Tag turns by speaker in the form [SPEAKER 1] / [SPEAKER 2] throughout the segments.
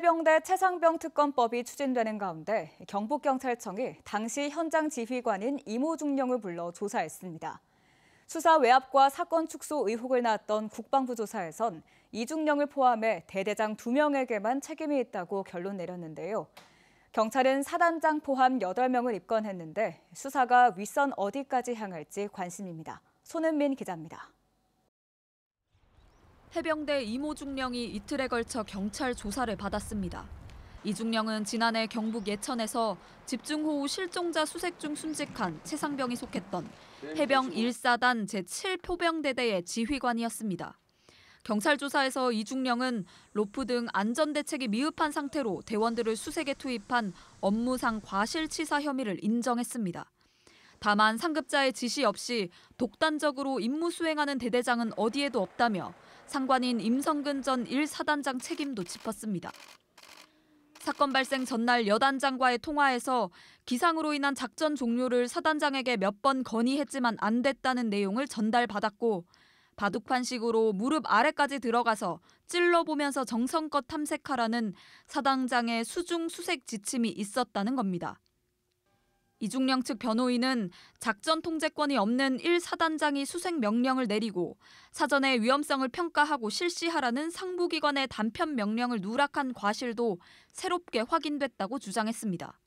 [SPEAKER 1] 해병대 최상병 특검법이 추진되는 가운데 경북경찰청이 당시 현장 지휘관인 이모중령을 불러 조사했습니다. 수사 외압과 사건 축소 의혹을 낳았던 국방부 조사에선 이중령을 포함해 대대장 2명에게만 책임이 있다고 결론 내렸는데요. 경찰은 사단장 포함 8명을 입건했는데 수사가 윗선 어디까지 향할지 관심입니다. 손은민 기자입니다.
[SPEAKER 2] 해병대 이모 중령이 이틀에 걸쳐 경찰 조사를 받았습니다. 이 중령은 지난해 경북 예천에서 집중호우 실종자 수색 중 순직한 최상병이 속했던 해병 1사단 제7표병대대의 지휘관이었습니다. 경찰 조사에서 이 중령은 로프 등 안전대책이 미흡한 상태로 대원들을 수색에 투입한 업무상 과실치사 혐의를 인정했습니다. 다만 상급자의 지시 없이 독단적으로 임무 수행하는 대대장은 어디에도 없다며 상관인 임성근 전 1사단장 책임도 짚었습니다. 사건 발생 전날 여단장과의 통화에서 기상으로 인한 작전 종료를 사단장에게 몇 번 건의했지만 안 됐다는 내용을 전달받았고 바둑판식으로 무릎 아래까지 들어가서 찔러보면서 정성껏 탐색하라는 사단장의 수중 수색 지침이 있었다는 겁니다. 이중령 측 변호인은 작전 통제권이 없는 1사단장이 수색 명령을 내리고 사전에 위험성을 평가하고 실시하라는 상부기관의 단편 명령을 누락한 과실도 새롭게 확인됐다고 주장했습니다.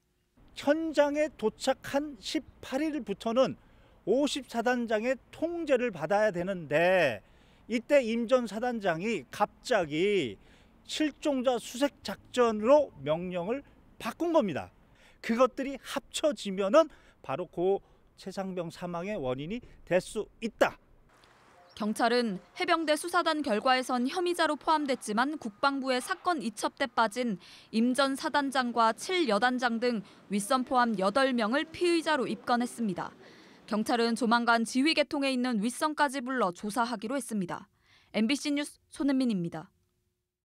[SPEAKER 3] 현장에 도착한 18일부터는 54단장의 통제를 받아야 되는데 이때 임전 사단장이 갑자기 실종자 수색 작전으로 명령을 바꾼 겁니다. 그것들이 합쳐지면은 바로 그 최상병 사망의 원인이 될 수 있다.
[SPEAKER 2] 경찰은 해병대 수사단 결과에선 혐의자로 포함됐지만 국방부의 사건 이첩때 빠진 임전 사단장과 7여단장 등 윗선 포함 8명을 피의자로 입건했습니다. 경찰은 조만간 지휘 계통에 있는 윗선까지 불러 조사하기로 했습니다. MBC 뉴스 손은민입니다.